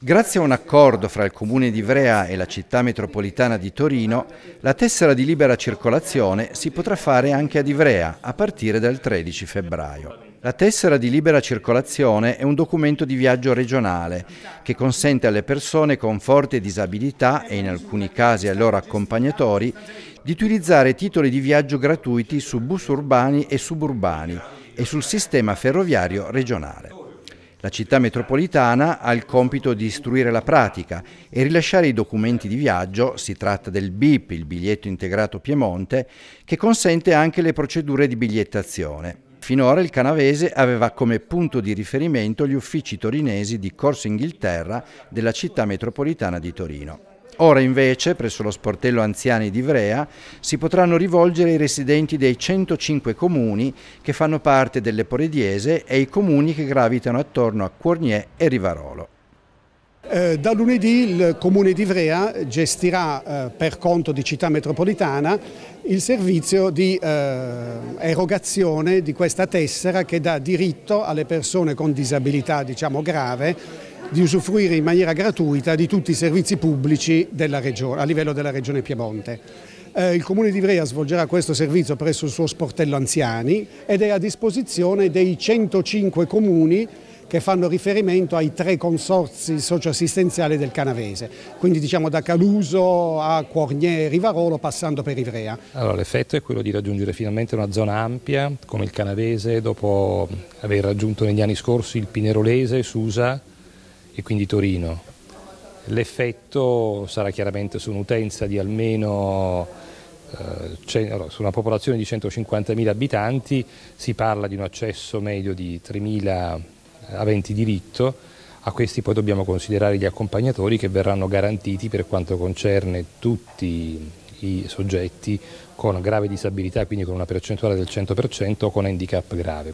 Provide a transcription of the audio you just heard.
Grazie a un accordo fra il comune di Ivrea e la città metropolitana di Torino, la tessera di libera circolazione si potrà fare anche ad Ivrea a partire dal 13 febbraio. La tessera di libera circolazione è un documento di viaggio regionale che consente alle persone con forte disabilità e in alcuni casi ai loro accompagnatori di utilizzare titoli di viaggio gratuiti su bus urbani e suburbani e sul sistema ferroviario regionale. La città metropolitana ha il compito di istruire la pratica e rilasciare i documenti di viaggio, si tratta del BIP, il biglietto integrato Piemonte, che consente anche le procedure di bigliettazione. Finora il canavese aveva come punto di riferimento gli uffici torinesi di Corso Inghilterra della città metropolitana di Torino. Ora invece, presso lo sportello anziani di Ivrea, si potranno rivolgere i residenti dei 105 comuni che fanno parte delle Porediese e i comuni che gravitano attorno a Cuornier e Rivarolo. Eh, da lunedì il Comune di Ivrea gestirà eh, per conto di città metropolitana il servizio di eh, erogazione di questa tessera che dà diritto alle persone con disabilità diciamo, grave di usufruire in maniera gratuita di tutti i servizi pubblici regione, a livello della regione Piemonte. Eh, il comune di Ivrea svolgerà questo servizio presso il suo sportello anziani ed è a disposizione dei 105 comuni che fanno riferimento ai tre consorzi socioassistenziali del Canavese, quindi diciamo da Caluso a Cornier e Rivarolo passando per Ivrea. Allora, l'effetto è quello di raggiungere finalmente una zona ampia come il Canavese dopo aver raggiunto negli anni scorsi il Pinerolese, Susa, e quindi Torino. L'effetto sarà chiaramente su un'utenza di almeno eh, su una popolazione di 150.000 abitanti si parla di un accesso medio di 3.000 eh, aventi diritto, a questi poi dobbiamo considerare gli accompagnatori che verranno garantiti per quanto concerne tutti i soggetti con grave disabilità, quindi con una percentuale del 100% o con handicap grave.